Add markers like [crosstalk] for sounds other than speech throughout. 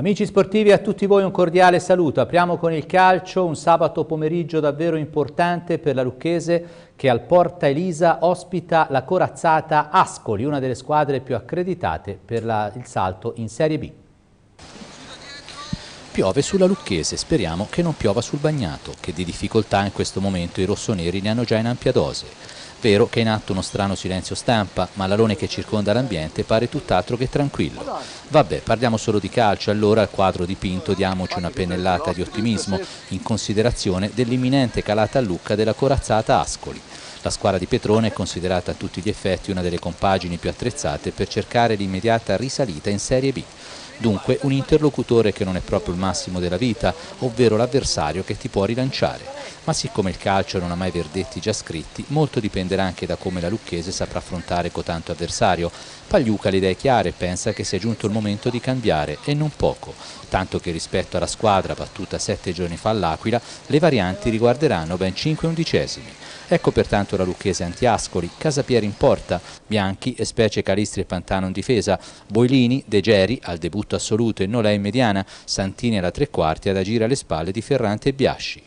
Amici sportivi, a tutti voi un cordiale saluto. Apriamo con il calcio, un sabato pomeriggio davvero importante per la Lucchese che al Porta Elisa ospita la corazzata Ascoli, una delle squadre più accreditate per la, il salto in Serie B. Piove sulla Lucchese, speriamo che non piova sul bagnato, che di difficoltà in questo momento i rossoneri ne hanno già in ampia dose. Vero che è in atto uno strano silenzio stampa, ma l'alone che circonda l'ambiente pare tutt'altro che tranquillo. Vabbè, parliamo solo di calcio, allora al quadro dipinto diamoci una pennellata di ottimismo in considerazione dell'imminente calata a Lucca della corazzata Ascoli. La squadra di Petrone è considerata a tutti gli effetti una delle compagini più attrezzate per cercare l'immediata risalita in Serie B. Dunque un interlocutore che non è proprio il massimo della vita, ovvero l'avversario che ti può rilanciare. Ma siccome il calcio non ha mai verdetti già scritti, molto dipenderà anche da come la Lucchese saprà affrontare cotanto avversario. Pagliuca l'idea è chiara e pensa che sia giunto il momento di cambiare, e non poco, tanto che rispetto alla squadra battuta sette giorni fa all'Aquila, le varianti riguarderanno ben cinque undicesimi. Ecco pertanto la Lucchese Antiascoli, Casapieri in porta, Bianchi e Specie Calistri e Pantano in difesa, Boilini, De Geri al debutto assoluto e Nolè in mediana, Santini alla tre quarti ad agire alle spalle di Ferrante e Biasci.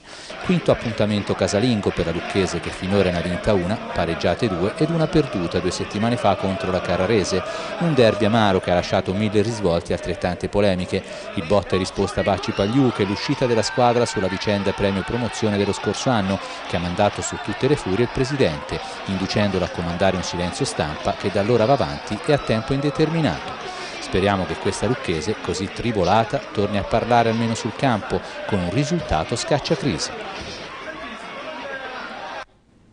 Quinto appuntamento casalingo per la Lucchese che finora ne ha vinta una, pareggiate due ed una perduta due settimane fa contro la Carrarese. Un derby amaro che ha lasciato mille risvolti e altrettante polemiche. Il botta e risposta a Baci Pagliù e l'uscita della squadra sulla vicenda premio promozione dello scorso anno che ha mandato su tutte le prendere furia il presidente, inducendolo a comandare un silenzio stampa che da allora va avanti e a tempo indeterminato. Speriamo che questa lucchese, così tribolata, torni a parlare almeno sul campo, con un risultato scacciacrisi.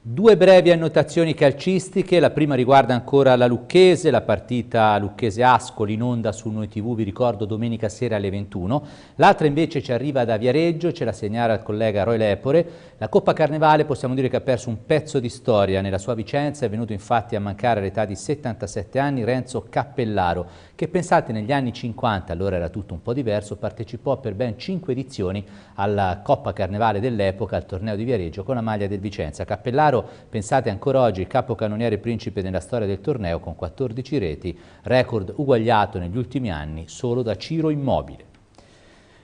Due brevi annotazioni calcistiche, la prima riguarda ancora la Lucchese, la partita Lucchese-Ascoli in onda su Noi TV, vi ricordo domenica sera alle 21, l'altra invece ci arriva da Viareggio, ce la segnala il collega Roy Lepore, la Coppa Carnevale possiamo dire che ha perso un pezzo di storia, nella sua Vicenza è venuto infatti a mancare all'età di 77 anni Renzo Cappellaro, che pensate negli anni 50, allora era tutto un po' diverso, partecipò per ben 5 edizioni alla Coppa Carnevale dell'epoca, al torneo di Viareggio con la maglia del Vicenza. Cappellaro Lautaro, pensate ancora oggi il capocannoniere principe nella storia del torneo con 14 reti, record uguagliato negli ultimi anni solo da Ciro Immobile.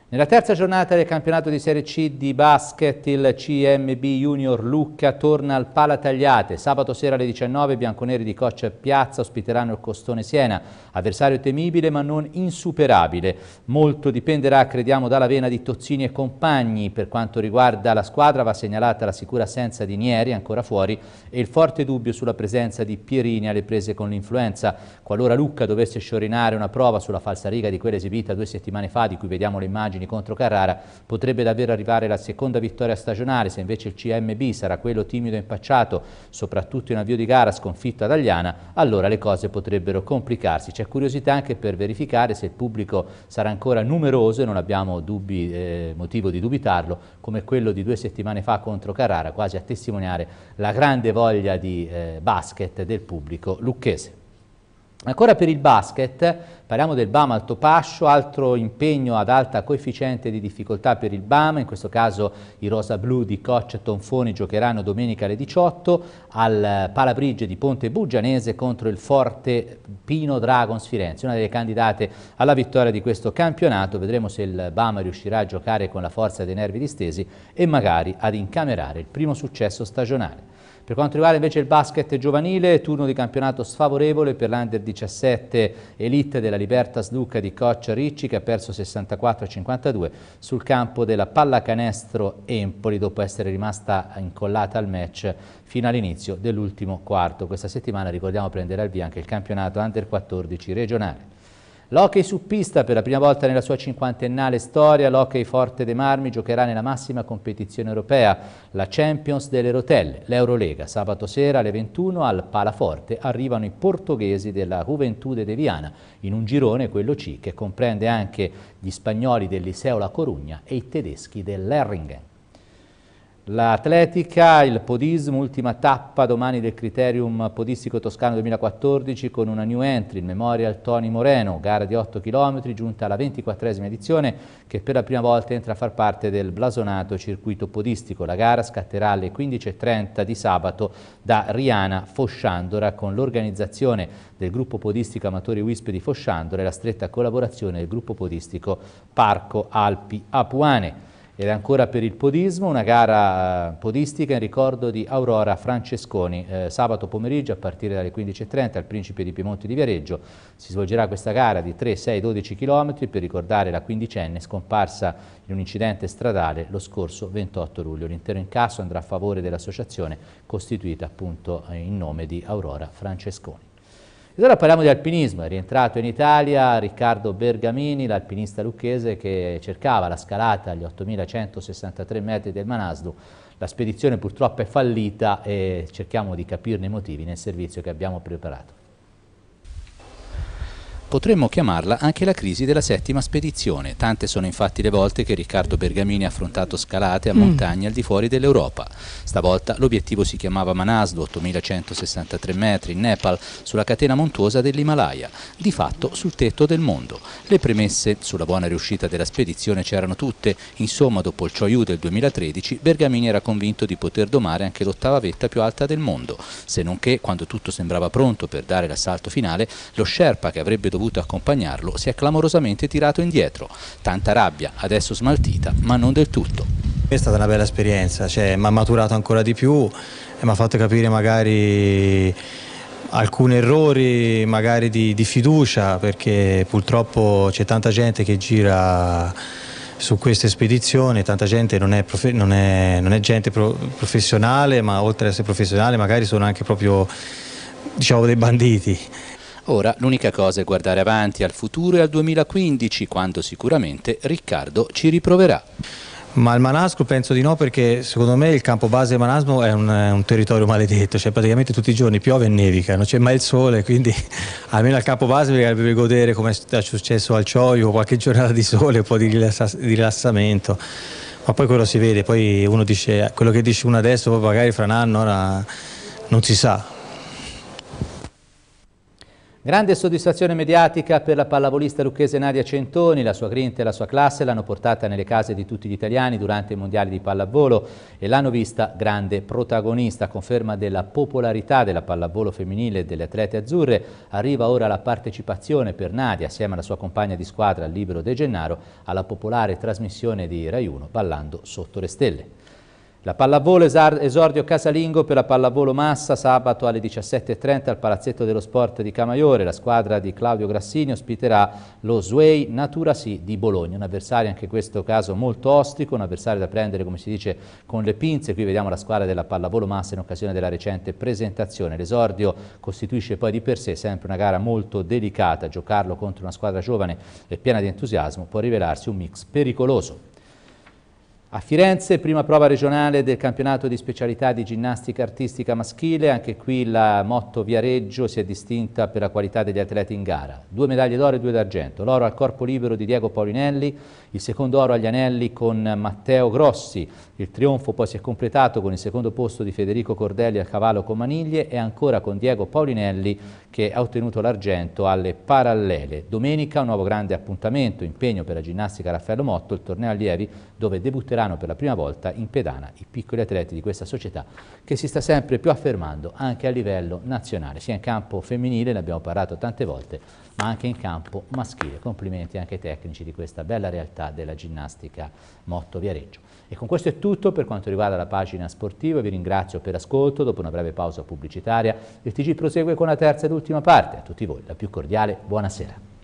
Nella terza giornata del campionato di Serie C di basket il CMB Junior Lucca torna al Pala Tagliate. Sabato sera alle 19 i bianconeri di Coccia Piazza ospiteranno il Costone Siena. Avversario temibile ma non insuperabile. Molto dipenderà, crediamo, dalla vena di Tozzini e compagni. Per quanto riguarda la squadra va segnalata la sicura assenza di Nieri, ancora fuori, e il forte dubbio sulla presenza di Pierini alle prese con l'influenza. Qualora Lucca dovesse sciorinare una prova sulla falsariga di quella esibita due settimane fa, di cui vediamo le immagini margini contro Carrara potrebbe davvero arrivare la seconda vittoria stagionale, se invece il CMB sarà quello timido e impacciato, soprattutto in avvio di gara sconfitto ad Agliana, allora le cose potrebbero complicarsi. C'è curiosità anche per verificare se il pubblico sarà ancora numeroso e non abbiamo dubbi, eh, motivo di dubitarlo, come quello di due settimane fa contro Carrara, quasi a testimoniare la grande voglia di eh, basket del pubblico lucchese. Ancora per il basket, parliamo del BAM Altopascio, altro impegno ad alta coefficiente di difficoltà per il BAM, in questo caso i rosa blu di Coccia e Tonfoni giocheranno domenica alle 18 al Palabrigge di Ponte Buggianese contro il forte Pino Dragons Firenze, una delle candidate alla vittoria di questo campionato, vedremo se il BAM riuscirà a giocare con la forza dei nervi distesi e magari ad incamerare il primo successo stagionale. Per quanto riguarda invece il basket giovanile, turno di campionato sfavorevole per l'Under 17 Elite della Libertas Duca di Coccia Ricci che ha perso 64-52 sul campo della pallacanestro Empoli dopo essere rimasta incollata al match fino all'inizio dell'ultimo quarto. Questa settimana ricordiamo prendere al via anche il campionato Under 14 regionale. L'hockey su pista per la prima volta nella sua cinquantennale storia, l'hockey Forte dei Marmi giocherà nella massima competizione europea, la Champions delle rotelle, l'Eurolega. Sabato sera alle 21 al Palaforte arrivano i portoghesi della Juventude de Viana, in un girone, quello C, che comprende anche gli spagnoli del Liceo La Corugna e i tedeschi dell'Erringen. L'atletica, il podismo, ultima tappa domani del criterium podistico toscano 2014 con una new entry, il Memorial Tony Moreno, gara di 8 km giunta alla 24esima edizione che per la prima volta entra a far parte del blasonato circuito podistico. La gara scatterà alle 15.30 di sabato da Riana Fosciandora con l'organizzazione del gruppo podistico Amatori Wisp di Fosciandora e la stretta collaborazione del gruppo podistico Parco Alpi Apuane. Ed ancora per il podismo, una gara eh, podistica in ricordo di Aurora Francesconi. Eh, sabato pomeriggio a partire dalle 15.30 al Principe di Piemonte di Viareggio si svolgerà questa gara di 3, 6, 12 km per ricordare la quindicenne scomparsa in un incidente stradale lo scorso 28 luglio. L'intero incasso andrà a favore dell'associazione costituita appunto eh, in nome di Aurora Francesconi. E ora parliamo di alpinismo, è rientrato in Italia Riccardo Bergamini, l'alpinista lucchese che cercava la scalata agli 8163 metri del Manaslu. La spedizione purtroppo è fallita e cerchiamo di capirne i motivi nel servizio che abbiamo preparato. Potremmo chiamarla anche la crisi della settima spedizione, tante sono infatti le volte che Riccardo Bergamini ha affrontato scalate a mm. montagne mm. al di fuori dell'Europa. Stavolta l'obiettivo si chiamava Manaslu, 8163 metri, in Nepal, sulla catena montuosa dell'Himalaya, di fatto sul tetto del mondo. Le premesse sulla buona riuscita della spedizione c'erano tutte, insomma dopo il Choyu del 2013 Bergamini era convinto di poter domare anche l'ottava vetta più alta del mondo, se non che quando tutto sembrava pronto per dare l'assalto finale, lo Sherpa che avrebbe dovuto dovuto accompagnarlo, si è clamorosamente tirato indietro. Tanta rabbia, adesso smaltita, ma non del tutto. È stata una bella esperienza, cioè, mi ha maturato ancora di più e mi ha fatto capire magari alcuni errori magari di, di fiducia perché purtroppo c'è tanta gente che gira su queste spedizioni, tanta gente non è, non è, non è gente pro professionale ma oltre ad essere professionale magari sono anche proprio diciamo, dei banditi Ora l'unica cosa è guardare avanti al futuro e al 2015, quando sicuramente Riccardo ci riproverà. Ma il Manasco penso di no perché secondo me il campo base Manasco è un, un territorio maledetto, cioè praticamente tutti i giorni piove e nevica, non c'è mai il sole, quindi [laughs] almeno al campo base bisognerebbe godere come è successo al Cioio, qualche [laughs] giornata di sole, un po' di, rilassa, di rilassamento. Ma poi quello si vede, poi uno dice, quello che dice uno adesso, poi magari fra un anno ora, non si sa, Grande soddisfazione mediatica per la pallavolista lucchese Nadia Centoni, la sua grinta e la sua classe l'hanno portata nelle case di tutti gli italiani durante i mondiali di pallavolo e l'hanno vista grande protagonista, conferma della popolarità della pallavolo femminile e delle atlete azzurre. Arriva ora la partecipazione per Nadia, assieme alla sua compagna di squadra Libero De Gennaro, alla popolare trasmissione di Rai 1 Ballando sotto le stelle. La pallavolo esordio casalingo per la pallavolo massa sabato alle 17.30 al Palazzetto dello Sport di Camaiore. La squadra di Claudio Grassini ospiterà lo Sway Natura Sì di Bologna. Un avversario anche in questo caso molto ostico, un avversario da prendere come si dice con le pinze. Qui vediamo la squadra della pallavolo massa in occasione della recente presentazione. L'esordio costituisce poi di per sé sempre una gara molto delicata. Giocarlo contro una squadra giovane e piena di entusiasmo può rivelarsi un mix pericoloso. A Firenze, prima prova regionale del campionato di specialità di ginnastica artistica maschile, anche qui la Motto Viareggio si è distinta per la qualità degli atleti in gara. Due medaglie d'oro e due d'argento, l'oro al corpo libero di Diego Paulinelli, il secondo oro agli anelli con Matteo Grossi, il trionfo poi si è completato con il secondo posto di Federico Cordelli al cavallo con maniglie e ancora con Diego Paulinelli che ha ottenuto l'argento alle parallele. Domenica un nuovo grande appuntamento, impegno per la ginnastica Raffaello Motto, il torneo allievi dove debutterà occitano per la prima volta in pedana i piccoli atleti di questa società che si sta sempre più affermando anche a livello nazionale, sia in campo femminile, ne abbiamo parlato tante volte, ma anche in campo maschile. Complimenti anche ai tecnici di questa bella realtà della ginnastica Motto Viareggio. E con questo è tutto per quanto riguarda la pagina sportiva, vi ringrazio per l'ascolto, dopo una breve pausa pubblicitaria il TG prosegue con la terza ed ultima parte. A tutti voi la più cordiale buonasera.